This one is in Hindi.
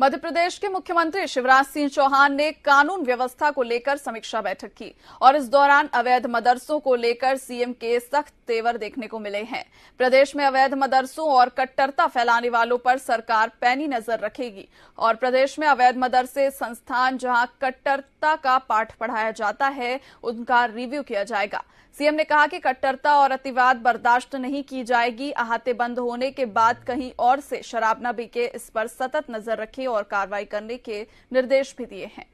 मध्य प्रदेश के मुख्यमंत्री शिवराज सिंह चौहान ने कानून व्यवस्था को लेकर समीक्षा बैठक की और इस दौरान अवैध मदरसों को लेकर सीएम के सख्त तेवर देखने को मिले हैं प्रदेश में अवैध मदरसों और कट्टरता फैलाने वालों पर सरकार पैनी नजर रखेगी और प्रदेश में अवैध मदरसे संस्थान जहां कट्टरता का पाठ पढ़ाया जाता है उनका रिव्यू किया जाएगा सीएम ने कहा कि कट्टरता और अतिवाद बर्दाश्त नहीं की जाएगी अहाते बंद होने के बाद कहीं और से शराब न बिके इस पर सतत नजर रखेगी की और कार्रवाई करने के निर्देश भी दिए हैं